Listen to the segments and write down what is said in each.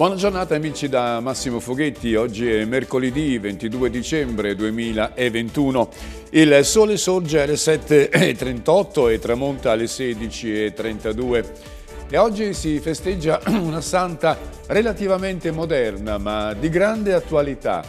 Buona giornata amici da Massimo Foghetti, oggi è mercoledì 22 dicembre 2021. Il sole sorge alle 7.38 e tramonta alle 16.32. E oggi si festeggia una santa relativamente moderna ma di grande attualità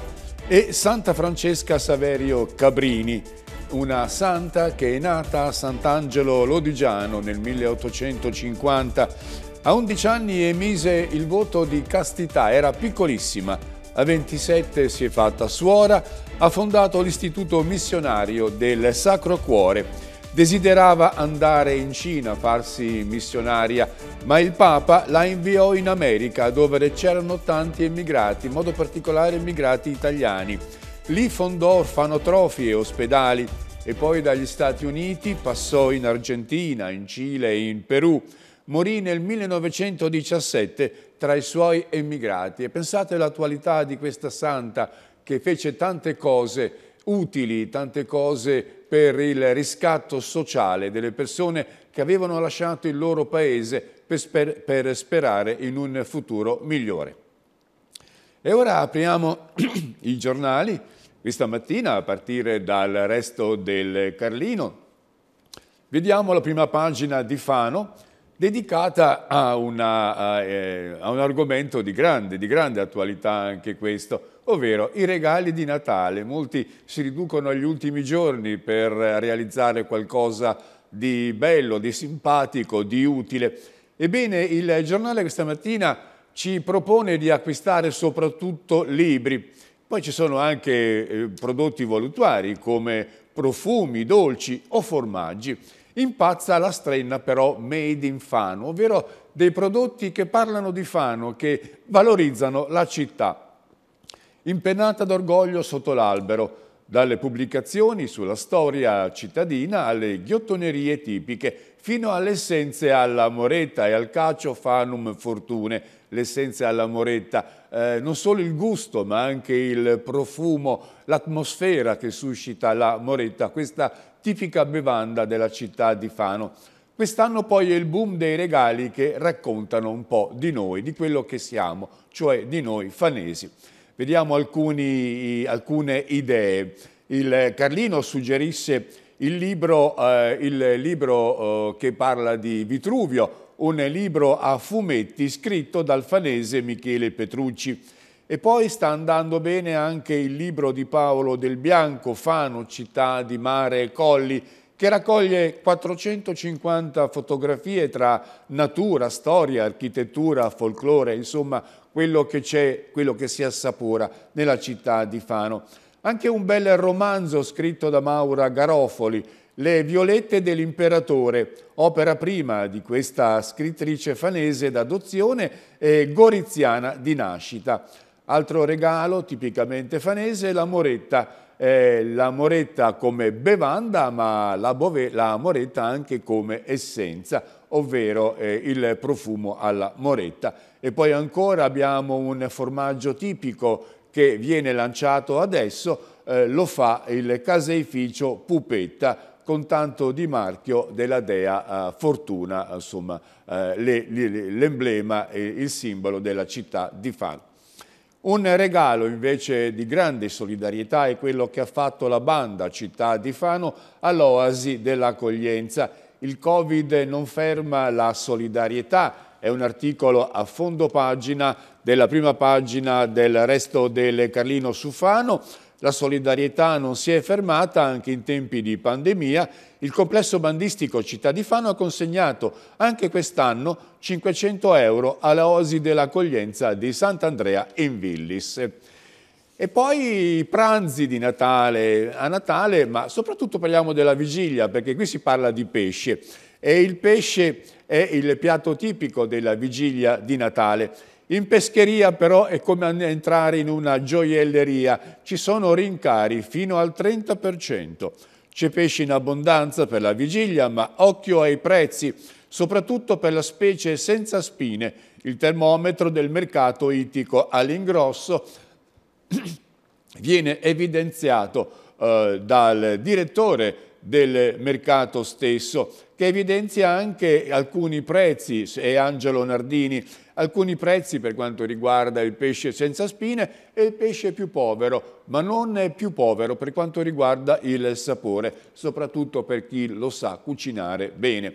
e Santa Francesca Saverio Cabrini, una santa che è nata a Sant'Angelo Lodigiano nel 1850 a 11 anni emise il voto di castità, era piccolissima. A 27 si è fatta suora, ha fondato l'istituto missionario del Sacro Cuore. Desiderava andare in Cina, a farsi missionaria, ma il Papa la inviò in America dove c'erano tanti emigrati, in modo particolare emigrati italiani. Lì fondò orfanotrofi e ospedali e poi dagli Stati Uniti passò in Argentina, in Cile e in Perù morì nel 1917 tra i suoi emigrati. E pensate all'attualità di questa santa che fece tante cose utili, tante cose per il riscatto sociale delle persone che avevano lasciato il loro paese per, sper per sperare in un futuro migliore. E ora apriamo i giornali, questa mattina a partire dal resto del Carlino. Vediamo la prima pagina di Fano, dedicata a, una, a, eh, a un argomento di grande, di grande attualità anche questo, ovvero i regali di Natale. Molti si riducono agli ultimi giorni per realizzare qualcosa di bello, di simpatico, di utile. Ebbene, il giornale questa mattina ci propone di acquistare soprattutto libri. Poi ci sono anche eh, prodotti voluttuari come profumi, dolci o formaggi. Impazza la strenna però Made in Fano, ovvero dei prodotti che parlano di Fano, che valorizzano la città. Impennata d'orgoglio sotto l'albero, dalle pubblicazioni sulla storia cittadina alle ghiottonerie tipiche, fino alle essenze alla moretta e al cacio fanum fortune, l'essenza alla moretta, eh, non solo il gusto ma anche il profumo, l'atmosfera che suscita la moretta, questa tipica bevanda della città di Fano. Quest'anno poi è il boom dei regali che raccontano un po' di noi, di quello che siamo, cioè di noi fanesi. Vediamo alcuni, alcune idee. Il eh, Carlino suggerisse il libro, eh, il libro eh, che parla di Vitruvio, un libro a fumetti scritto dal fanese Michele Petrucci. E poi sta andando bene anche il libro di Paolo del Bianco, Fano, città di mare e colli, che raccoglie 450 fotografie tra natura, storia, architettura, folklore, insomma quello che c'è, quello che si assapora nella città di Fano. Anche un bel romanzo scritto da Maura Garofoli, le Violette dell'Imperatore, opera prima di questa scrittrice fanese d'adozione e goriziana di nascita. Altro regalo tipicamente fanese è la moretta, eh, la moretta come bevanda ma la, bove, la, moretta anche come essenza, ovvero eh, il profumo alla moretta. E poi ancora abbiamo un formaggio tipico che viene lanciato adesso, eh, lo fa il caseificio Pupetta, con tanto di marchio della dea eh, Fortuna, insomma eh, l'emblema e il simbolo della città di Fano. Un regalo invece di grande solidarietà è quello che ha fatto la banda Città di Fano all'Oasi dell'accoglienza. Il Covid non ferma la solidarietà, è un articolo a fondo pagina della prima pagina del resto del Carlino su Fano la solidarietà non si è fermata anche in tempi di pandemia. Il complesso bandistico Città di Fano ha consegnato anche quest'anno 500 euro alla Osi dell'accoglienza di Sant'Andrea in Villis. E poi i pranzi di Natale a Natale, ma soprattutto parliamo della vigilia, perché qui si parla di pesce. E il pesce è il piatto tipico della vigilia di Natale. In pescheria però è come entrare in una gioielleria, ci sono rincari fino al 30%. C'è pesce in abbondanza per la vigilia, ma occhio ai prezzi, soprattutto per la specie senza spine, il termometro del mercato ittico all'ingrosso viene evidenziato eh, dal direttore del mercato stesso, che evidenzia anche alcuni prezzi, e Angelo Nardini, alcuni prezzi per quanto riguarda il pesce senza spine e il pesce più povero, ma non più povero per quanto riguarda il sapore, soprattutto per chi lo sa cucinare bene.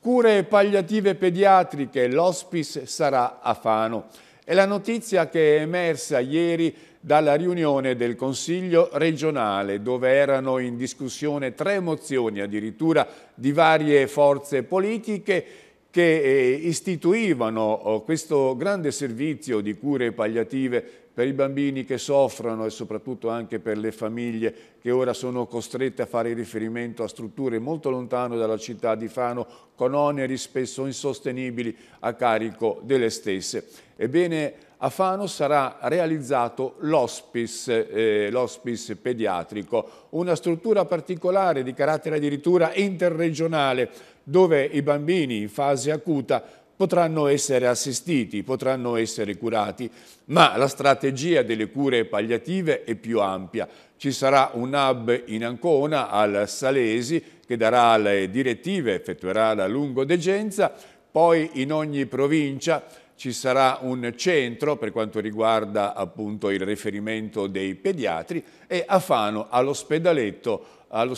Cure palliative pediatriche, l'hospice sarà a Fano. È la notizia che è emersa ieri dalla riunione del Consiglio regionale dove erano in discussione tre mozioni addirittura di varie forze politiche che eh, istituivano oh, questo grande servizio di cure palliative per i bambini che soffrono e soprattutto anche per le famiglie che ora sono costrette a fare riferimento a strutture molto lontane dalla città di Fano con oneri spesso insostenibili a carico delle stesse. Ebbene, a Fano sarà realizzato l'ospice eh, pediatrico, una struttura particolare di carattere addirittura interregionale dove i bambini in fase acuta potranno essere assistiti, potranno essere curati, ma la strategia delle cure palliative è più ampia. Ci sarà un hub in Ancona, al Salesi, che darà le direttive, effettuerà la lungodegenza, poi in ogni provincia ci sarà un centro per quanto riguarda appunto il riferimento dei pediatri e a Fano all'ospedaletto, all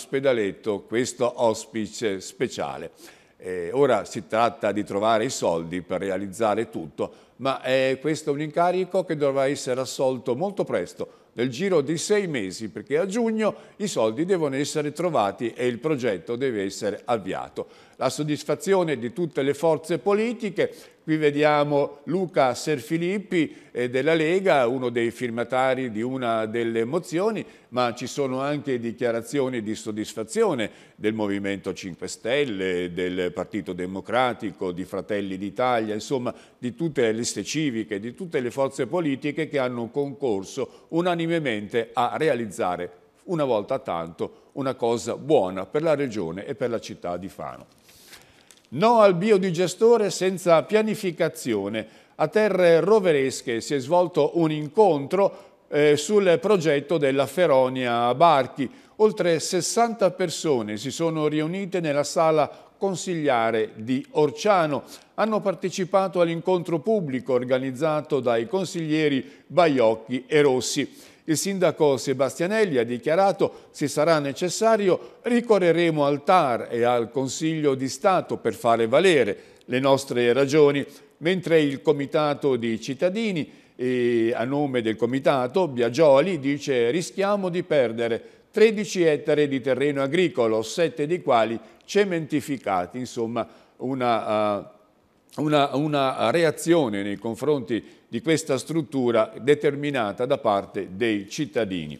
questo hospice speciale. Eh, ora si tratta di trovare i soldi per realizzare tutto, ma eh, questo è un incarico che dovrà essere assolto molto presto, nel giro di sei mesi, perché a giugno i soldi devono essere trovati e il progetto deve essere avviato la soddisfazione di tutte le forze politiche. Qui vediamo Luca Serfilippi eh, della Lega, uno dei firmatari di una delle mozioni, ma ci sono anche dichiarazioni di soddisfazione del Movimento 5 Stelle, del Partito Democratico, di Fratelli d'Italia, insomma di tutte le liste civiche, di tutte le forze politiche che hanno concorso unanimemente a realizzare una volta tanto una cosa buona per la regione e per la città di Fano. No al biodigestore senza pianificazione. A Terre Roveresche si è svolto un incontro eh, sul progetto della Feronia Barchi. Oltre 60 persone si sono riunite nella sala consigliare di Orciano. Hanno partecipato all'incontro pubblico organizzato dai consiglieri Baiocchi e Rossi. Il sindaco Sebastianelli ha dichiarato se sarà necessario ricorreremo al TAR e al Consiglio di Stato per fare valere le nostre ragioni, mentre il comitato di cittadini e a nome del comitato Biagioli dice rischiamo di perdere 13 ettari di terreno agricolo, 7 di quali cementificati, insomma una... Uh, una, una, reazione nei confronti di questa struttura determinata da parte dei cittadini.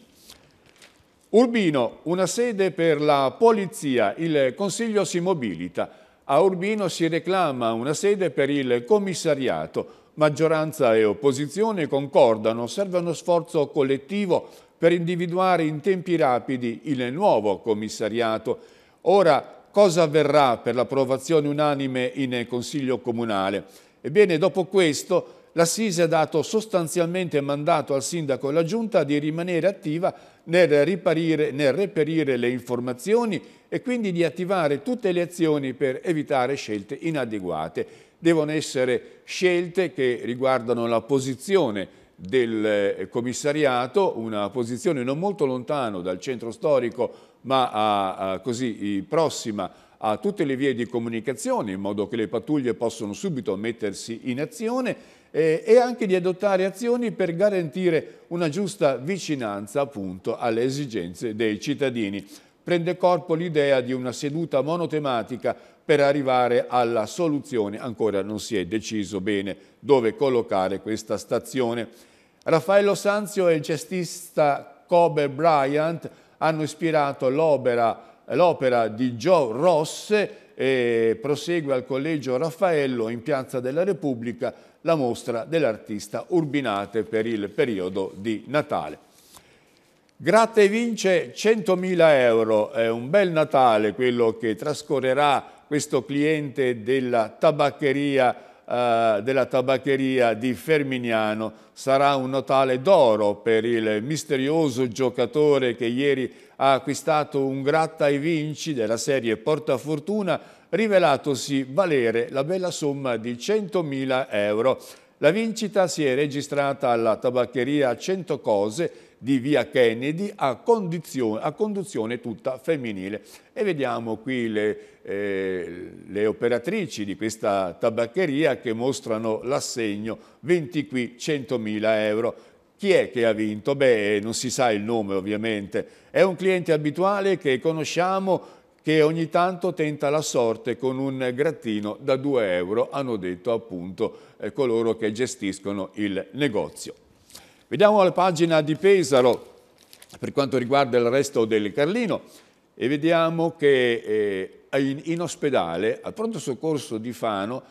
Urbino, una sede per la polizia, il Consiglio si mobilita. A Urbino si reclama una sede per il commissariato. Maggioranza e opposizione concordano, serve uno sforzo collettivo per individuare in tempi rapidi il nuovo commissariato. Ora cosa avverrà per l'approvazione unanime in Consiglio Comunale? Ebbene, dopo questo l'Assise ha dato sostanzialmente mandato al Sindaco e alla Giunta di rimanere attiva nel, riparire, nel reperire le informazioni e quindi di attivare tutte le azioni per evitare scelte inadeguate. Devono essere scelte che riguardano la posizione del eh, commissariato, una posizione non molto lontano dal centro storico ma a, a così prossima a tutte le vie di comunicazione in modo che le pattuglie possano subito mettersi in azione eh, e anche di adottare azioni per garantire una giusta vicinanza appunto alle esigenze dei cittadini. Prende corpo l'idea di una seduta monotematica per arrivare alla soluzione, ancora non si è deciso bene dove collocare questa stazione. Raffaello Sanzio e il cestista Kobe Bryant hanno ispirato l'opera di Joe Ross e prosegue al Collegio Raffaello in Piazza della Repubblica la mostra dell'artista Urbinate per il periodo di Natale. Gratta e vince 100.000 euro, è un bel Natale quello che trascorrerà questo cliente della tabaccheria eh, della tabaccheria di Ferminiano sarà un notale d'oro per il misterioso giocatore che ieri ha acquistato un gratta e vinci della serie Portafortuna rivelatosi valere la bella somma di 100.000 euro. La vincita si è registrata alla tabaccheria 100 Cose di via Kennedy a, a conduzione tutta femminile. E vediamo qui le, eh, le operatrici di questa tabaccheria che mostrano l'assegno 20 qui 100.000 euro. Chi è che ha vinto? Beh, non si sa il nome ovviamente. È un cliente abituale che conosciamo che ogni tanto tenta la sorte con un grattino da 2 euro, hanno detto appunto eh, coloro che gestiscono il negozio. Vediamo la pagina di Pesaro per quanto riguarda il resto del Carlino e vediamo che eh, in ospedale al pronto soccorso di Fano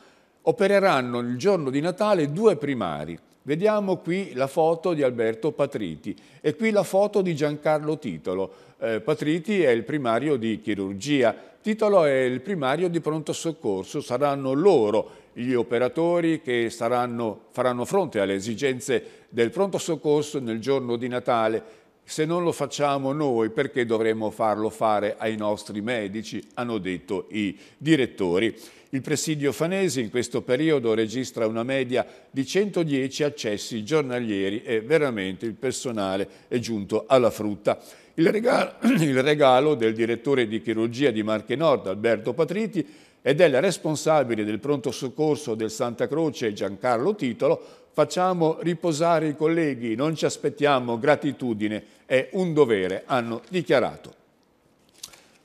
opereranno il giorno di Natale due primari, Vediamo qui la foto di Alberto Patriti e qui la foto di Giancarlo Titolo. Eh, Patriti è il primario di chirurgia, Titolo è il primario di pronto soccorso. Saranno loro gli operatori che saranno, faranno fronte alle esigenze del pronto soccorso nel giorno di Natale se non lo facciamo noi, perché dovremmo farlo fare ai nostri medici, hanno detto i direttori. Il presidio Fanesi in questo periodo registra una media di 110 accessi giornalieri e veramente il personale è giunto alla frutta. Il regalo, il regalo del direttore di chirurgia di Marche Nord, Alberto Patriti, e del responsabile del pronto soccorso del Santa Croce, Giancarlo Titolo, facciamo riposare i colleghi, non ci aspettiamo gratitudine, è un dovere, hanno dichiarato.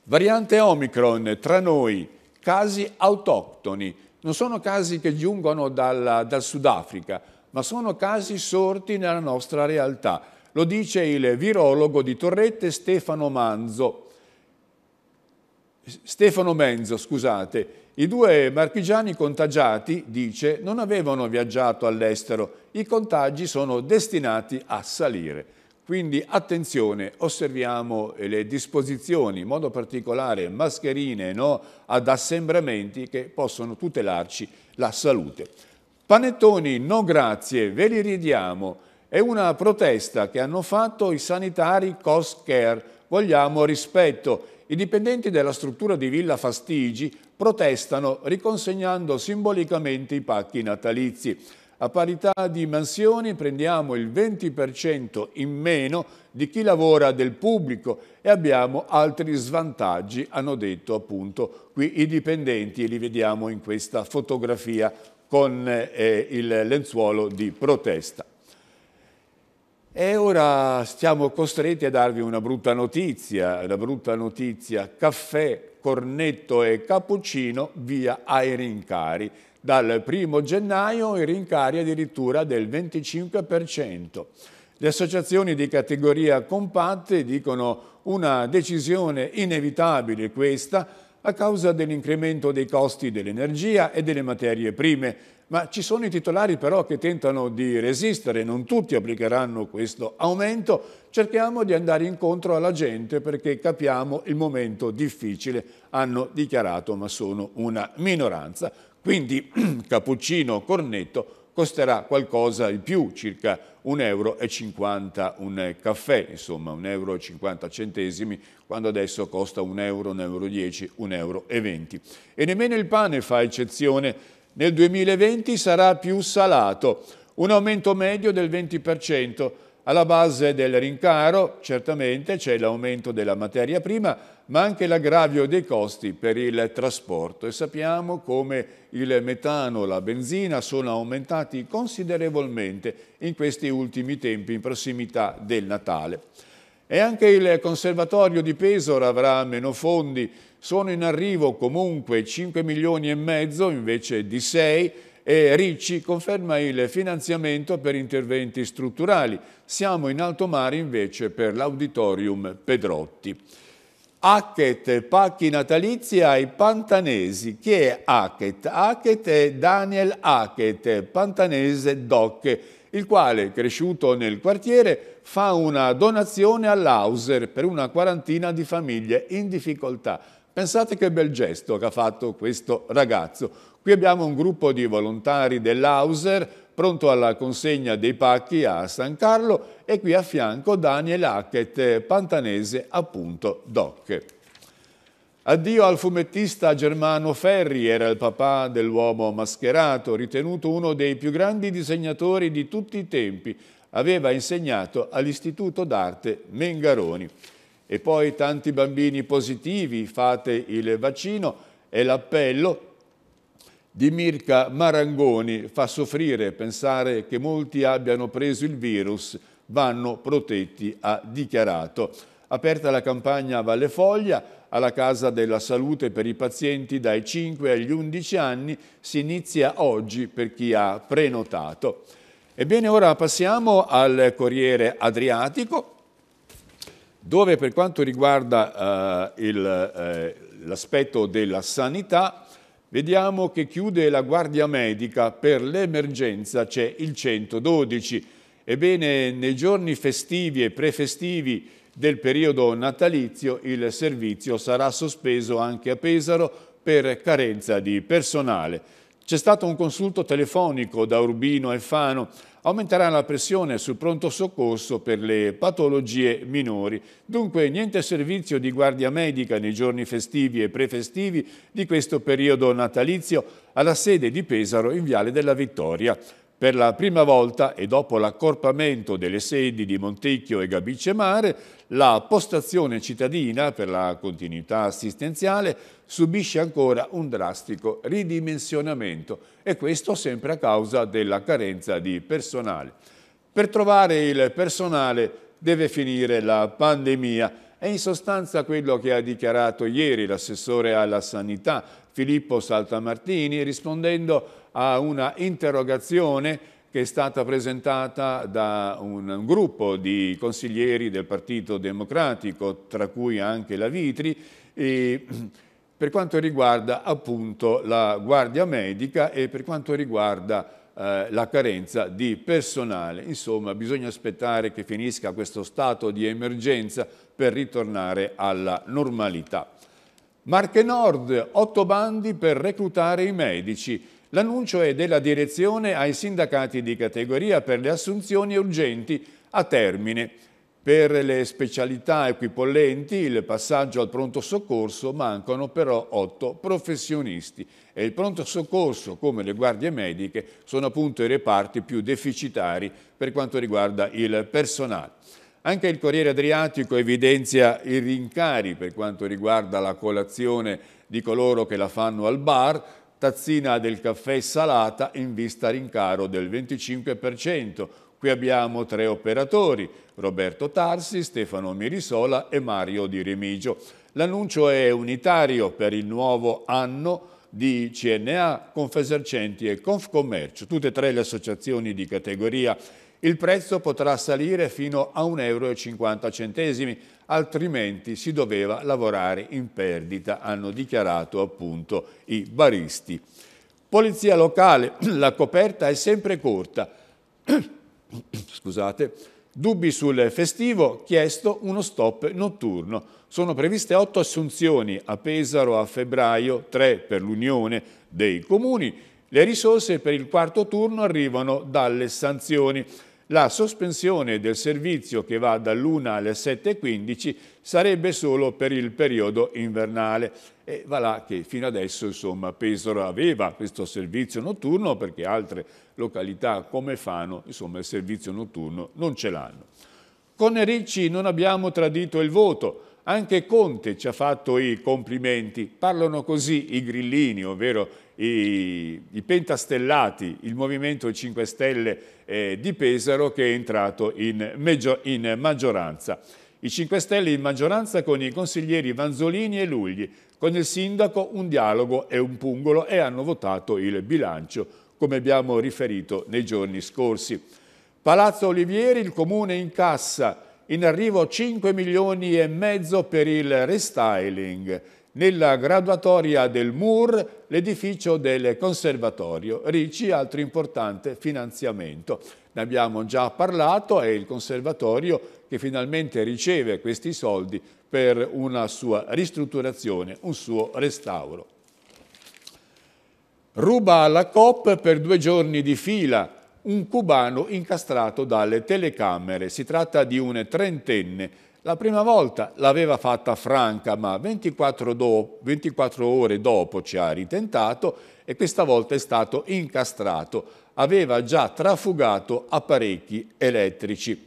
Variante Omicron, tra noi, casi autoctoni, non sono casi che giungono dal, dal Sudafrica, ma sono casi sorti nella nostra realtà. Lo dice il virologo di Torrette Stefano Manzo. Stefano Menzo, scusate, i due marchigiani contagiati, dice, non avevano viaggiato all'estero. I contagi sono destinati a salire. Quindi attenzione, osserviamo le disposizioni, in modo particolare mascherine no, ad assembramenti che possono tutelarci la salute. Panettoni, no grazie, ve li ridiamo. È una protesta che hanno fatto i sanitari Cost Care. Vogliamo rispetto i dipendenti della struttura di Villa Fastigi protestano riconsegnando simbolicamente i pacchi natalizi. A parità di mansioni prendiamo il 20% in meno di chi lavora del pubblico e abbiamo altri svantaggi, hanno detto appunto qui i dipendenti e li vediamo in questa fotografia con eh, il lenzuolo di protesta. E ora siamo costretti a darvi una brutta notizia, la brutta notizia, caffè, cornetto e cappuccino via ai rincari. Dal primo gennaio i rincari addirittura del 25%. Le associazioni di categoria compatte dicono una decisione inevitabile questa a causa dell'incremento dei costi dell'energia e delle materie prime ma ci sono i titolari però che tentano di resistere, non tutti applicheranno questo aumento, cerchiamo di andare incontro alla gente perché capiamo il momento difficile, hanno dichiarato ma sono una minoranza. Quindi cappuccino cornetto costerà qualcosa di più, circa 1,50 euro un caffè, insomma 1,50 euro centesimi, quando adesso costa 1 euro, 1,10 euro, 1,20 euro. E nemmeno il pane fa eccezione nel 2020 sarà più salato, un aumento medio del 20%. Alla base del rincaro certamente c'è l'aumento della materia prima, ma anche l'aggravio dei costi per il trasporto e sappiamo come il metano, e la benzina sono aumentati considerevolmente in questi ultimi tempi in prossimità del Natale. E anche il Conservatorio di Pesora avrà meno fondi, sono in arrivo comunque 5 milioni e mezzo invece di 6 e Ricci conferma il finanziamento per interventi strutturali. Siamo in alto mare invece per l'Auditorium Pedrotti. Hackett, pacchi natalizi ai pantanesi. Chi è Hackett? Hackett è Daniel Hackett, pantanese doc, il quale, cresciuto nel quartiere, fa una donazione all'Auser per una quarantina di famiglie in difficoltà. Pensate che bel gesto che ha fatto questo ragazzo. Qui abbiamo un gruppo di volontari dell'Auser pronto alla consegna dei pacchi a San Carlo e qui a fianco Daniel Hackett, pantanese appunto doc. Addio al fumettista Germano Ferri, era il papà dell'uomo mascherato, ritenuto uno dei più grandi disegnatori di tutti i tempi. Aveva insegnato all'Istituto d'Arte Mengaroni. E poi tanti bambini positivi, fate il vaccino, è l'appello di Mirka Marangoni fa soffrire pensare che molti abbiano preso il virus, vanno protetti, ha dichiarato. Aperta la campagna a Valle Foglia, alla Casa della Salute per i pazienti dai 5 agli 11 anni, si inizia oggi per chi ha prenotato. Ebbene, ora passiamo al Corriere Adriatico, dove per quanto riguarda eh, eh l'aspetto eh, della sanità vediamo che chiude la guardia medica, per l'emergenza c'è il 112. Ebbene, nei giorni festivi e prefestivi del periodo natalizio il servizio sarà sospeso anche a Pesaro per carenza di personale. C'è stato un consulto telefonico da Urbino e Fano aumenterà la pressione sul pronto soccorso per le patologie minori. Dunque niente servizio di guardia medica nei giorni festivi e prefestivi di questo periodo natalizio alla sede di Pesaro in Viale della Vittoria. Per la prima volta e dopo l'accorpamento delle sedi di Montecchio e Gabice Mare, la postazione cittadina per la continuità assistenziale subisce ancora un drastico ridimensionamento e questo sempre a causa della carenza di personale. Per trovare il personale deve finire la pandemia. È in sostanza quello che ha dichiarato ieri l'assessore alla sanità Filippo Saltamartini rispondendo a una interrogazione che è stata presentata da un, gruppo di consiglieri del Partito Democratico, tra cui anche la Vitri, per quanto riguarda appunto la guardia medica e per quanto riguarda eh, la carenza di personale. Insomma, bisogna aspettare che finisca questo stato di emergenza per ritornare alla normalità. Marche Nord, otto bandi per reclutare i medici. L'annuncio è della direzione ai sindacati di categoria per le assunzioni urgenti a termine. Per le specialità equipollenti, il passaggio al pronto soccorso, mancano però otto professionisti e il pronto soccorso, come le guardie mediche, sono appunto i reparti più deficitari per quanto riguarda il personale. Anche il Corriere Adriatico evidenzia i rincari per quanto riguarda la colazione di coloro che la fanno al bar, tazzina del caffè salata in vista rincaro del 25%. Qui abbiamo tre operatori, Roberto Tarsi, Stefano Mirisola e Mario Di Remigio. L'annuncio è unitario per il nuovo anno di CNA, Confesercenti e Confcommercio, tutte e tre le associazioni di categoria il prezzo potrà salire fino a 1,50 euro, altrimenti si doveva lavorare in perdita, hanno dichiarato appunto i baristi. Polizia locale, la coperta è sempre corta. Scusate. Dubbi sul festivo, chiesto uno stop notturno. Sono previste otto assunzioni a Pesaro a febbraio, tre per l'Unione dei Comuni. Le risorse per il quarto turno arrivano dalle sanzioni la sospensione del servizio che va dall'1 alle 7.15 sarebbe solo per il periodo invernale. E va là che fino adesso insomma, Pesaro aveva questo servizio notturno perché altre località come Fano insomma, il servizio notturno non ce l'hanno. Con Ricci non abbiamo tradito il voto, anche Conte ci ha fatto i complimenti, parlano così i grillini, ovvero i, i pentastellati, il Movimento 5 Stelle eh, di Pesaro che è entrato in, meggio, in maggioranza. I 5 Stelle in maggioranza con i consiglieri Vanzolini e Lugli, con il sindaco un dialogo e un pungolo e hanno votato il bilancio, come abbiamo riferito nei giorni scorsi. Palazzo Olivieri, il comune incassa in arrivo 5 milioni e mezzo per il restyling. Nella graduatoria del MUR l'edificio del conservatorio Ricci altro importante finanziamento. Ne abbiamo già parlato, è il conservatorio che finalmente riceve questi soldi per una sua ristrutturazione, un suo restauro. Ruba la COP per due giorni di fila un cubano incastrato dalle telecamere. Si tratta di un trentenne. La prima volta l'aveva fatta franca, ma 24, do 24 ore dopo ci ha ritentato e questa volta è stato incastrato. Aveva già trafugato apparecchi elettrici.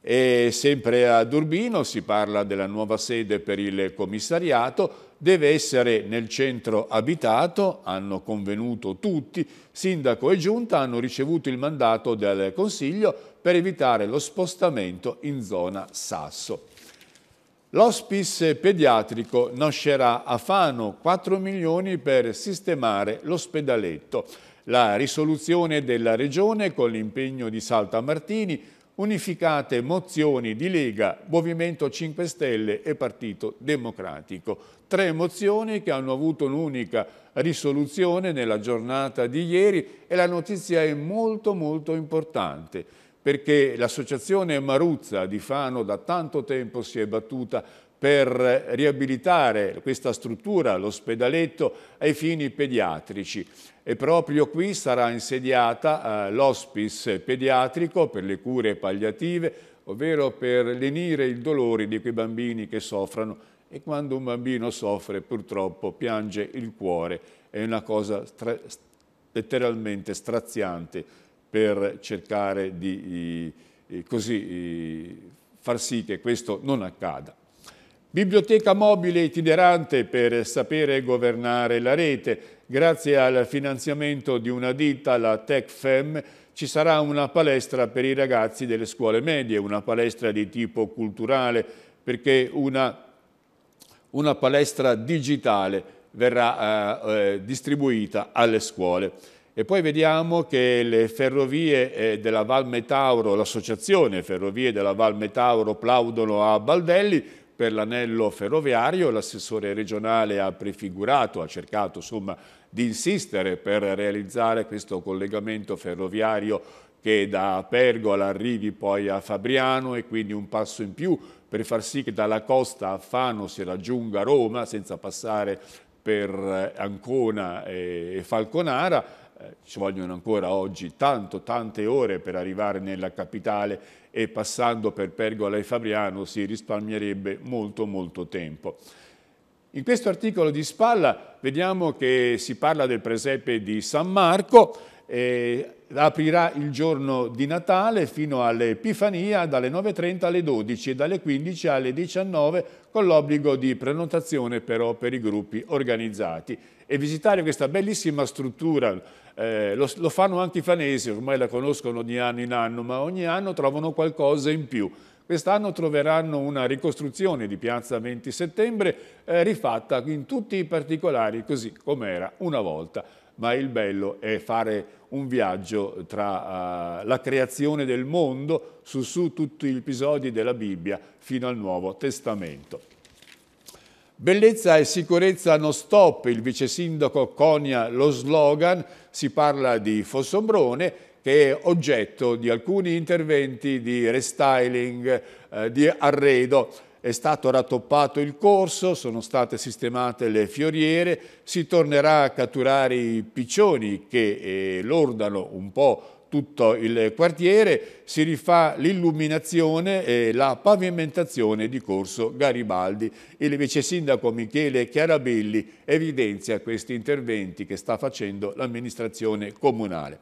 E sempre ad Urbino si parla della nuova sede per il commissariato, deve essere nel centro abitato, hanno convenuto tutti, sindaco e giunta hanno ricevuto il mandato del Consiglio per evitare lo spostamento in zona Sasso. L'ospice pediatrico nascerà a Fano, 4 milioni per sistemare l'ospedaletto. La risoluzione della Regione con l'impegno di Salta Martini unificate mozioni di Lega, Movimento 5 Stelle e Partito Democratico. Tre mozioni che hanno avuto un'unica risoluzione nella giornata di ieri e la notizia è molto molto importante perché l'associazione Maruzza di Fano da tanto tempo si è battuta per riabilitare questa struttura, l'ospedaletto, ai fini pediatrici. E proprio qui sarà insediata eh, l'hospice pediatrico per le cure palliative, ovvero per lenire il dolore di quei bambini che soffrono. e quando un bambino soffre purtroppo piange il cuore, è una cosa stra letteralmente straziante per cercare di, di così, di far sì che questo non accada. Biblioteca mobile itinerante per sapere governare la rete. Grazie al finanziamento di una ditta, la TechFem, ci sarà una palestra per i ragazzi delle scuole medie, una palestra di tipo culturale, perché una, una palestra digitale verrà eh, eh distribuita alle scuole. E poi vediamo che le ferrovie eh, della Val Metauro, l'associazione Ferrovie della Val Metauro plaudono a Baldelli, per l'anello ferroviario, l'assessore regionale ha prefigurato, ha cercato insomma, di insistere per realizzare questo collegamento ferroviario che da Pergola arrivi poi a Fabriano e quindi un passo in più per far sì che dalla costa a Fano si raggiunga Roma senza passare per eh, Ancona e Falconara eh, ci vogliono ancora oggi tanto, tante ore per arrivare nella capitale e passando per Pergola e Fabriano si risparmierebbe molto, molto tempo. In questo articolo di spalla vediamo che si parla del presepe di San Marco, eh, aprirà il giorno di Natale fino all'Epifania dalle 9.30 alle 12 e dalle 15 alle 19 con l'obbligo di prenotazione però per i gruppi organizzati. E visitare questa bellissima struttura eh, lo, lo, fanno anche i fanesi, ormai la conoscono di anno in anno, ma ogni anno trovano qualcosa in più. Quest'anno troveranno una ricostruzione di Piazza 20 Settembre eh, rifatta in tutti i particolari così come era una volta ma il bello è fare un viaggio tra uh, la creazione del mondo su, su tutti gli episodi della Bibbia fino al Nuovo Testamento. Bellezza e sicurezza non stop, il vice sindaco conia lo slogan, si parla di Fossombrone che è oggetto di alcuni interventi di restyling, eh, di arredo. È stato rattoppato il corso, sono state sistemate le fioriere, si tornerà a catturare i piccioni che eh, lordano un po' tutto il quartiere, si rifà l'illuminazione e la pavimentazione di Corso Garibaldi. Il vice sindaco Michele Chiarabelli evidenzia questi interventi che sta facendo l'amministrazione comunale.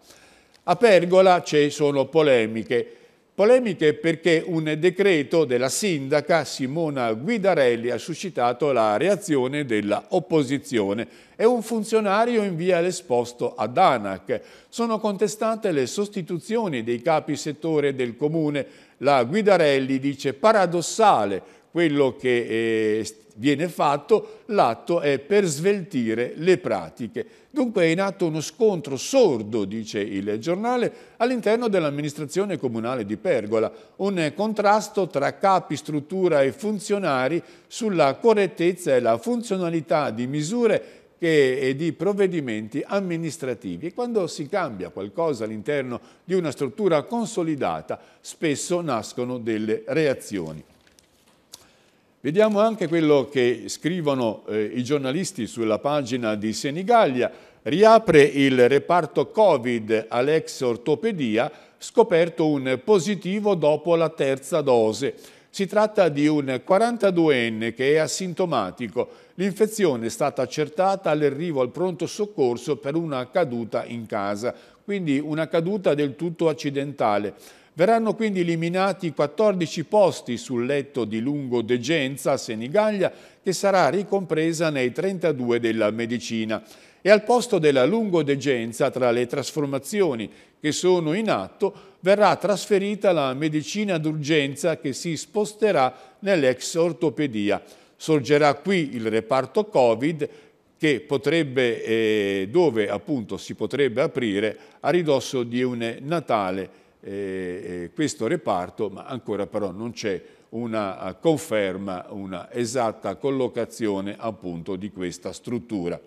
A Pergola ci sono polemiche. Polemiche perché un decreto della sindaca Simona Guidarelli ha suscitato la reazione dell'opposizione e un funzionario invia l'esposto ad ANAC. Sono contestate le sostituzioni dei capi settore del comune. La Guidarelli dice paradossale quello che è eh, viene fatto, l'atto è per sveltire le pratiche. Dunque è in atto uno scontro sordo, dice il giornale, all'interno dell'amministrazione comunale di Pergola, un contrasto tra capi, struttura e funzionari sulla correttezza e la funzionalità di misure che, e di provvedimenti amministrativi. E quando si cambia qualcosa all'interno di una struttura consolidata, spesso nascono delle reazioni. Vediamo anche quello che scrivono eh, i giornalisti sulla pagina di Senigallia. Riapre il reparto Covid all'ex ortopedia, scoperto un positivo dopo la terza dose. Si tratta di un 42enne che è asintomatico. L'infezione è stata accertata all'arrivo al pronto soccorso per una caduta in casa, quindi una caduta del tutto accidentale. Verranno quindi eliminati 14 posti sul letto di lungo degenza a Senigallia che sarà ricompresa nei 32 della medicina e al posto della lungodegenza tra le trasformazioni che sono in atto verrà trasferita la medicina d'urgenza che si sposterà nell'ex ortopedia. Sorgerà qui il reparto Covid potrebbe, eh, dove appunto si potrebbe aprire a ridosso di un Natale eh, questo reparto, ma ancora però non c'è una eh, conferma, una esatta collocazione appunto di questa struttura.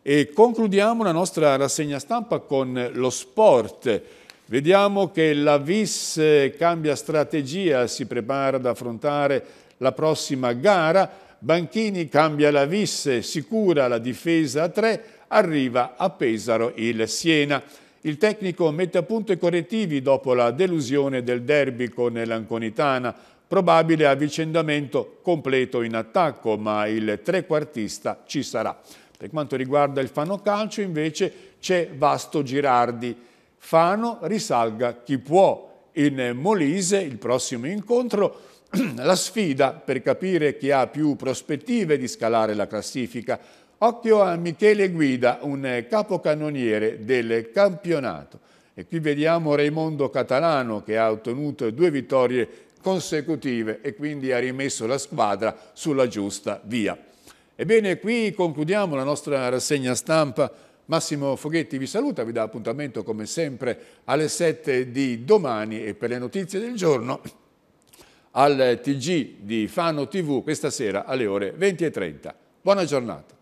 E concludiamo la nostra rassegna stampa con lo sport. Vediamo che la VIS eh, cambia strategia, si prepara ad affrontare la prossima gara. Banchini cambia la VIS, sicura la difesa a 3, arriva a Pesaro il Siena. Il tecnico mette a punto i correttivi dopo la delusione del derby con l'Anconitana, probabile avvicendamento completo in attacco, ma il trequartista ci sarà. Per quanto riguarda il Fano Calcio invece c'è Vasto Girardi. Fano risalga chi può. In Molise il prossimo incontro la sfida per capire chi ha più prospettive di scalare la classifica. Occhio a Michele Guida, un eh, capocannoniere del campionato. E qui vediamo Raimondo Catalano che ha ottenuto due vittorie consecutive e quindi ha rimesso la squadra sulla giusta via. Ebbene, qui concludiamo la nostra rassegna stampa. Massimo Foghetti vi saluta, vi dà appuntamento come sempre alle 7 di domani e per le notizie del giorno al TG di Fano TV questa sera alle ore 20.30. Buona giornata.